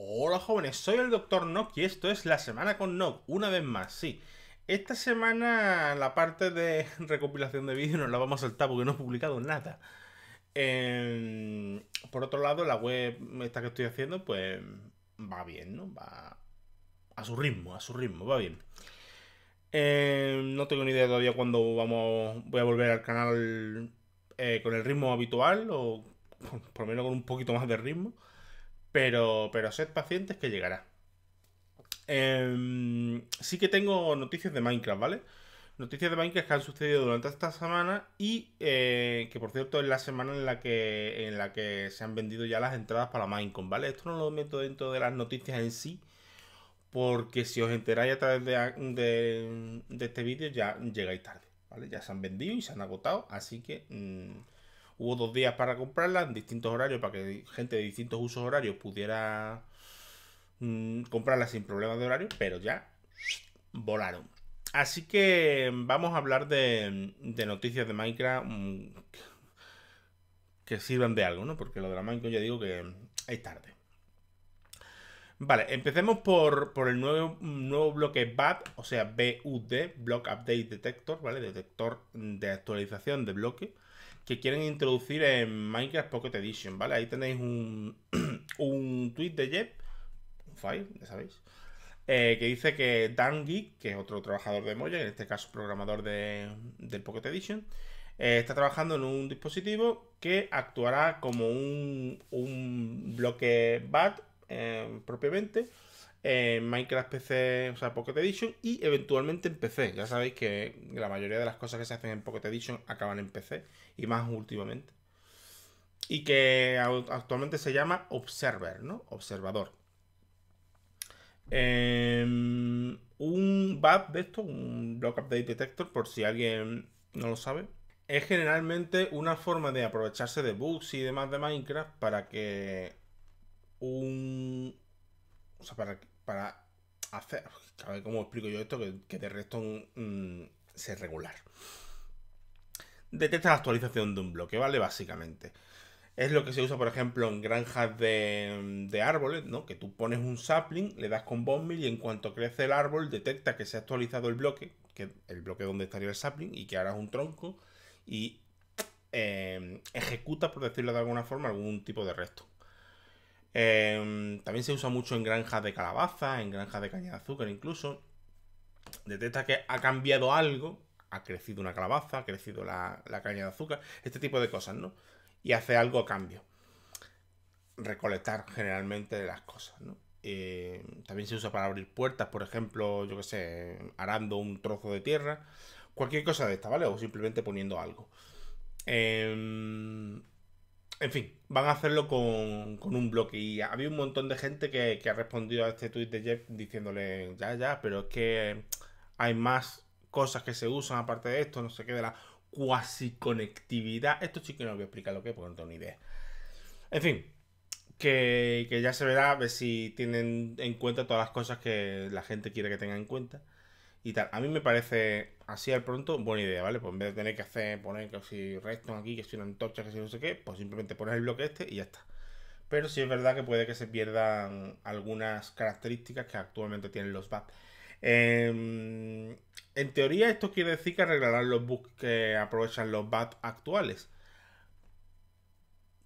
Hola jóvenes, soy el Dr. Nock y esto es la semana con Nock, una vez más, sí. Esta semana la parte de recopilación de vídeos no la vamos a saltar porque no he publicado nada. Em, por otro lado, la web esta que estoy haciendo, pues va bien, ¿no? Va a su ritmo, a su ritmo, va bien. Em, no tengo ni idea todavía cuándo vamos, voy a volver al canal eh, con el ritmo habitual o por lo menos con un poquito más de ritmo. Pero, pero sed pacientes que llegará. Em, sí que tengo noticias de Minecraft, ¿vale? Noticias de Minecraft que han sucedido durante esta semana y eh, que por cierto es la semana en la que en la que se han vendido ya las entradas para Minecon, ¿vale? Esto no lo meto dentro de las noticias en sí, porque si os enteráis a través de, este vídeo ya llegáis tarde, ¿vale? Ya se han vendido y se han agotado, así que mm, Hubo dos días para comprarla en distintos horarios para que gente de distintos usos horarios pudiera mm, comprarla sin problemas de horario, pero ya volaron. Así que vamos a hablar de, noticias de Minecraft mm, que sirvan de algo, ¿no? Porque lo de la Minecraft ya digo que es tarde. Vale, empecemos por, el nuevo, nuevo, bloque BAD, o sea, BUD, Block Update Detector, ¿vale? Detector de actualización de bloque que quieren introducir en Minecraft Pocket Edition, ¿vale? Ahí tenéis un, un tweet de Jeff, un file, ya sabéis, eh, que dice que Dan Geek, que es otro trabajador de Moya, en este caso programador de, del Pocket Edition, eh, está trabajando en un dispositivo que actuará como un, bloque BAT eh, propiamente, en Minecraft PC, o sea, Pocket Edition y eventualmente en PC. Ya sabéis que la mayoría de las cosas que se hacen en Pocket Edition acaban en PC y más últimamente. Y que actualmente se llama Observer, ¿no? Observador. Em, un bug de esto, un Block Update Detector, por si alguien no lo sabe, es generalmente una forma de aprovecharse de bugs y demás de Minecraft para que un... O sea, para que para hacer. A ver cómo explico yo esto, que, que de resto es regular. Detecta la actualización de un bloque, ¿vale? Básicamente. Es lo que se usa, por ejemplo, en granjas de, árboles, ¿no? Que tú pones un sapling, le das con bombil y en cuanto crece el árbol detecta que se ha actualizado el bloque, que el bloque donde estaría el sapling, y que es un tronco y eh, ejecuta, por decirlo de alguna forma, algún tipo de resto. Em, también se usa mucho en granjas de calabaza, en granjas de caña de azúcar incluso. Detecta que ha cambiado algo, ha crecido una calabaza, ha crecido la, caña de azúcar, este tipo de cosas, ¿no? Y hace algo a cambio. Recolectar generalmente las cosas, ¿no? Em, también se usa para abrir puertas, por ejemplo, yo que sé, arando un trozo de tierra, cualquier cosa de esta, ¿vale? O simplemente poniendo algo. Eh, en fin, van a hacerlo con, un bloque. Y había un montón de gente que, ha respondido a este tweet de Jeff diciéndole, ya, ya, pero es que hay más cosas que se usan aparte de esto, no sé qué, de la cuasi conectividad. Esto sí que no voy a explicar lo que es porque no tengo ni idea. En fin, que, que ya se verá a ver si tienen en cuenta todas las cosas que la gente quiere que tenga en cuenta y tal. A mí me parece, así al pronto, buena idea, ¿vale? Pues en vez de tener que hacer, poner que si recto aquí, que si una antorcha, que si no sé qué, pues simplemente poner el bloque este y ya está. Pero sí es verdad que puede que se pierdan algunas características que actualmente tienen los BAT. Em, en teoría esto quiere decir que arreglarán los bugs que aprovechan los BAT actuales.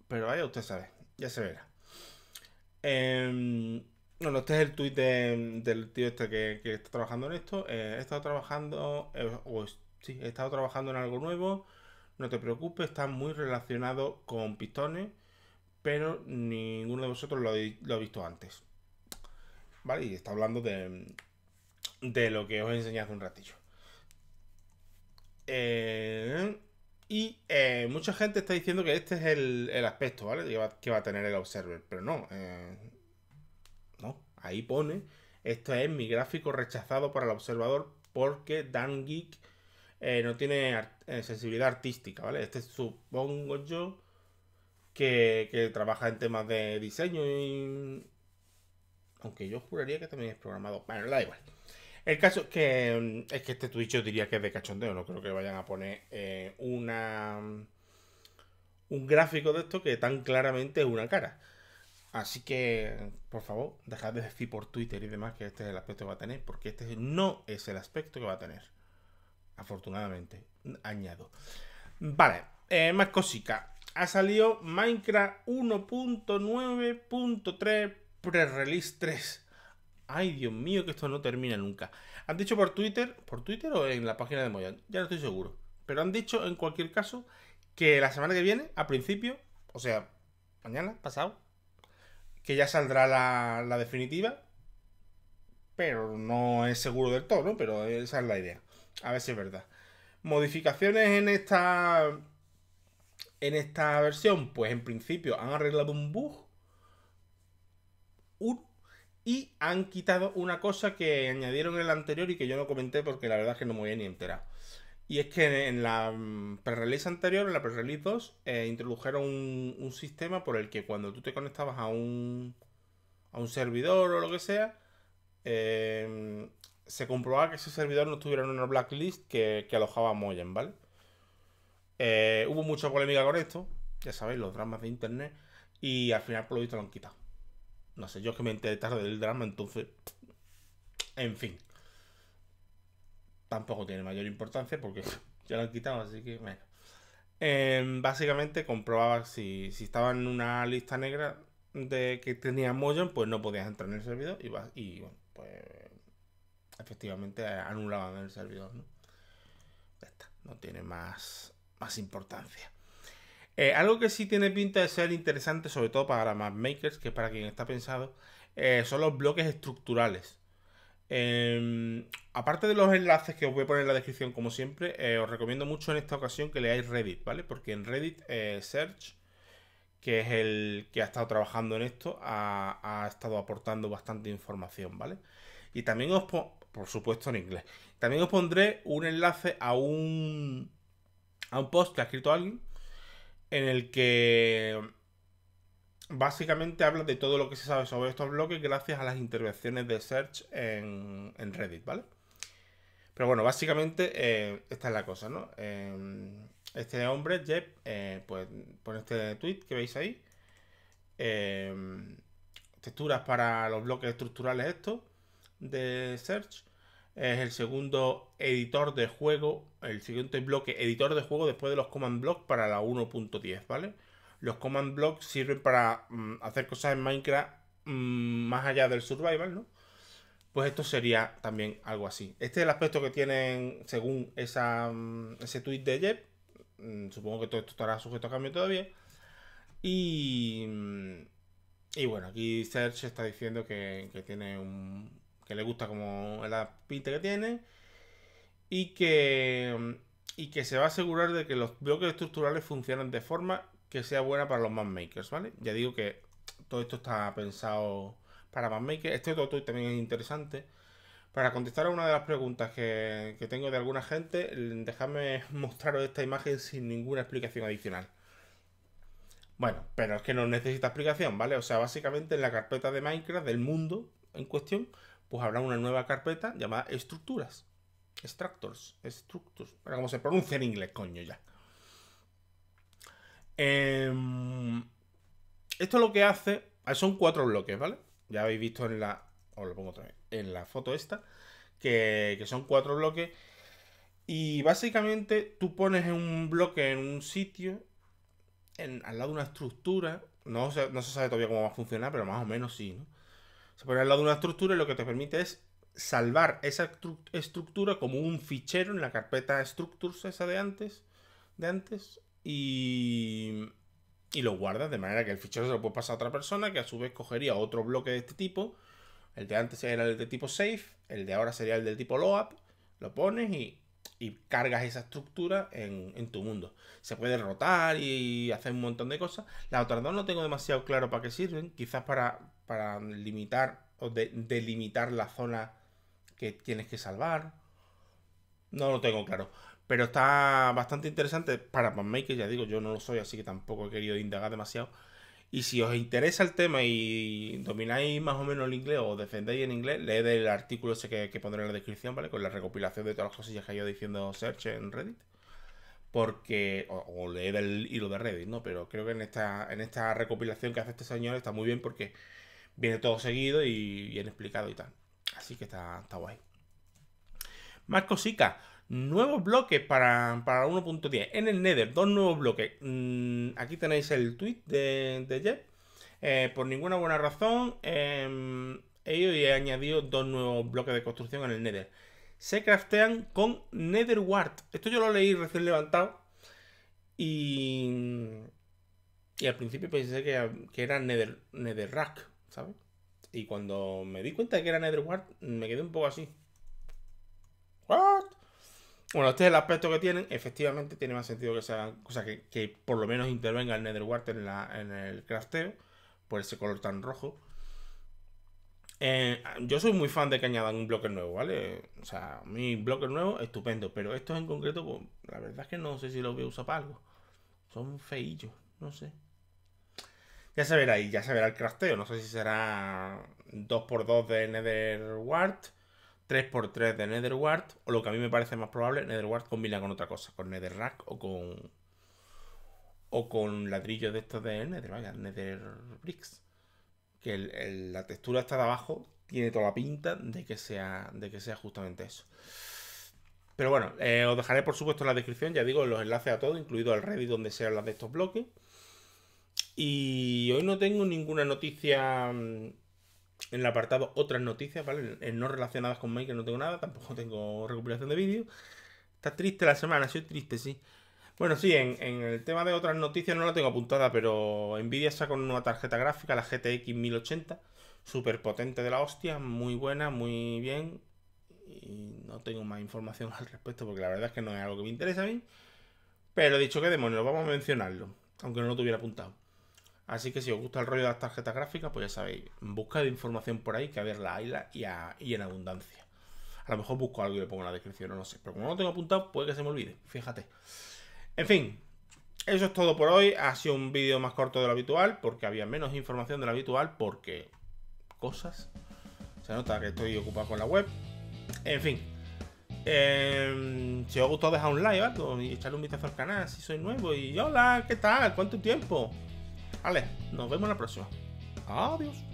Pero vaya, usted sabe, ya se verá. Eh, bueno, este es el tuit del tío este que, está trabajando en esto. Eh, he estado trabajando, eh, sí, he estado trabajando en algo nuevo. No te preocupes, está muy relacionado con pistones, pero ninguno de vosotros lo, ha visto antes. ¿Vale? Y está hablando de, lo que os he enseñado hace un ratillo. Eh, y mucha gente está diciendo que este es el, aspecto ¿vale? que, va, a tener el Observer, pero no ahí pone, esto es mi gráfico rechazado para el observador porque Dan Geek eh, no tiene eh, sensibilidad artística, ¿vale? Este supongo yo que, trabaja en temas de diseño y... Aunque yo juraría que también es programado. Bueno, da igual. El caso es que, es que este Twitch yo diría que es de cachondeo. No creo que vayan a poner eh, una un gráfico de esto que tan claramente es una cara. Así que, por favor, dejad de decir por Twitter y demás que este es el aspecto que va a tener, porque este no es el aspecto que va a tener. Afortunadamente, añado. Vale, eh, más cosica. Ha salido Minecraft 1.9.3 Pre-Release 3. Ay, Dios mío, que esto no termina nunca. Han dicho por Twitter, por Twitter o en la página de Moyan, ya no estoy seguro. Pero han dicho, en cualquier caso, que la semana que viene, a principio, o sea, mañana, pasado, que ya saldrá la, definitiva. Pero no es seguro del todo, ¿no? Pero esa es la idea. A ver si es verdad. Modificaciones en esta. En esta versión, pues en principio han arreglado un bug. y han quitado una cosa que añadieron en el anterior y que yo no comenté porque la verdad es que no me voy a ni enterar. Y es que en la mm, pre-release anterior, en la pre-release 2, eh, introdujeron un, sistema por el que cuando tú te conectabas a un, a un servidor o lo que sea, em, se comprobaba que ese servidor no estuviera en una blacklist que, alojaba Moyen, ¿vale? Eh, hubo mucha polémica con esto, ya sabéis, los dramas de internet, y al final por lo visto lo han quitado. No sé, yo es que me enteré tarde del drama, entonces. En fin tampoco tiene mayor importancia porque ya lo han quitado, así que bueno. Em, básicamente comprobaba si, si estaba en una lista negra de que tenía Mojon, pues no podías entrar en el servidor y, y bueno, pues efectivamente anulaban el servidor, ¿no? no tiene más, más importancia. Eh, algo que sí tiene pinta de ser interesante, sobre todo para map makers que es para quien está pensado, eh, son los bloques estructurales. Em, aparte de los enlaces que os voy a poner en la descripción, como siempre, eh, os recomiendo mucho en esta ocasión que leáis Reddit, ¿vale? Porque en Reddit, eh, Search, que es el que ha estado trabajando en esto, ha, estado aportando bastante información, ¿vale? Y también os, por supuesto en inglés, también os pondré un enlace a un, a un post que ha escrito alguien en el que básicamente habla de todo lo que se sabe sobre estos bloques gracias a las intervenciones de Search en, Reddit, ¿vale? Pero bueno, básicamente eh, esta es la cosa, ¿no? Eh, este hombre, Jeb, eh, pues pone este tweet que veis ahí. texturas para los bloques estructurales estos de Search. Es el segundo editor de juego, el siguiente bloque editor de juego después de los command blocks para la 1.10, ¿vale? los command blocks sirven para mm, hacer cosas en Minecraft mm, más allá del survival, ¿no? Pues esto sería también algo así. Este es el aspecto que tienen según mm, ese tweet de Jeff. Supongo que todo esto estará sujeto a cambio todavía. Y, bueno, aquí Serge está diciendo que, tiene un, que le gusta como la pinta que tiene y que, y que se va a asegurar de que los bloques estructurales funcionan de forma que sea buena para los manmakers, ¿vale? Ya digo que todo esto está pensado para mapmakers Este otro tweet también es interesante. Para contestar a una de las preguntas que, tengo de alguna gente, dejadme mostraros esta imagen sin ninguna explicación adicional. Bueno, pero es que no necesita explicación, ¿vale? O sea, básicamente en la carpeta de Minecraft del mundo en cuestión, pues habrá una nueva carpeta llamada estructuras. extractors, structures, para como se pronuncia en inglés, coño, ya. Eh, esto lo que hace. Ah, son cuatro bloques, ¿vale? Ya habéis visto en la. lo pongo otra vez. En la foto esta. Que, son cuatro bloques. Y básicamente tú pones un bloque en un sitio. al lado de una estructura. No, se, no se sabe todavía cómo va a funcionar, pero más o menos sí, ¿no? Se pone al lado de una estructura y lo que te permite es salvar esa estructura como un fichero en la carpeta structures esa de antes. De antes. Y y lo guardas de manera que el fichero se lo puede pasar a otra persona que a su vez cogería otro bloque de este tipo. El de antes era el de tipo safe, el de ahora sería el del tipo LOAP. Lo pones y, cargas esa estructura en, en, tu mundo. Se puede rotar y hacer un montón de cosas. Las otras dos no tengo demasiado claro para qué sirven. Quizás para, para limitar o delimitar la zona que tienes que salvar. No lo tengo claro. Pero está bastante interesante para Panmaker, ya digo, yo no lo soy, así que tampoco he querido indagar demasiado. Y si os interesa el tema y domináis más o menos el inglés o defendéis en inglés, leed el artículo ese que, pondré en la descripción, ¿vale? Con la recopilación de todas las cosillas que ha ido diciendo Search en Reddit. Porque. O, leed el hilo de Reddit, ¿no? Pero creo que en esta, en esta recopilación que hace este señor está muy bien porque viene todo seguido y bien explicado y tal. Así que está, está guay. Más cositas. Nuevos bloques para, 1.10 en el Nether, dos nuevos bloques. Mm, aquí tenéis el tweet de, de Jeff. Eh, por ninguna buena razón, eh, em, ellos he añadido dos nuevos bloques de construcción en el Nether. Se craftean con Nether Esto yo lo leí recién levantado. Y, y al principio pensé que, que era Nether, ¿sabes? Y cuando me di cuenta que era Nether me quedé un poco así. ¿What? Bueno, este es el aspecto que tienen. Efectivamente, tiene más sentido que se hagan que, que, por lo menos intervenga el Netherwart en, en el crafteo, por ese color tan rojo. Eh, yo soy muy fan de que añadan un bloque nuevo, ¿vale? O sea, mi bloque nuevo, estupendo. Pero estos en concreto, pues, la verdad es que no sé si los voy a usar para algo. Son feillos, no sé. Ya se verá ahí, ya se verá el crafteo. No sé si será 2x2 de Netherwart 3x3 de Netherward, o lo que a mí me parece más probable, Netherward combina con otra cosa, con Netherrack o con. o con ladrillos de estos de Nether, vaya, Nether Bricks. Que la textura está de abajo, tiene toda la pinta de que sea, de que sea justamente eso. Pero bueno, eh, os dejaré por supuesto en la descripción, ya digo, los enlaces a todo, incluido al Reddit donde se habla de estos bloques. Y hoy no tengo ninguna noticia mm, en el apartado otras noticias, ¿vale? En no relacionadas con que no tengo nada, tampoco tengo recuperación de vídeo Está triste la semana, soy triste, sí. Bueno, sí, en, el tema de otras noticias no la tengo apuntada, pero Nvidia sacó una tarjeta gráfica, la GTX 1080, súper potente de la hostia, muy buena, muy bien. Y no tengo más información al respecto porque la verdad es que no es algo que me interesa a mí. Pero he dicho que demonios, vamos a mencionarlo, aunque no lo tuviera apuntado. Así que si os gusta el rollo de las tarjetas gráficas, pues ya sabéis, buscad información por ahí que a ver la isla y, en abundancia. A lo mejor busco algo y le pongo en la descripción, no sé. Pero como no lo tengo apuntado, puede que se me olvide, fíjate. En fin, eso es todo por hoy. Ha sido un vídeo más corto de lo habitual, porque había menos información de lo habitual, porque cosas. Se nota que estoy ocupado con la web. En fin. Em, si os ha gustado dejad un like, y echarle un vistazo al canal si soy nuevo. Y hola, ¿qué tal? ¿Cuánto tiempo? Vale, nos vemos en la próxima. Adiós.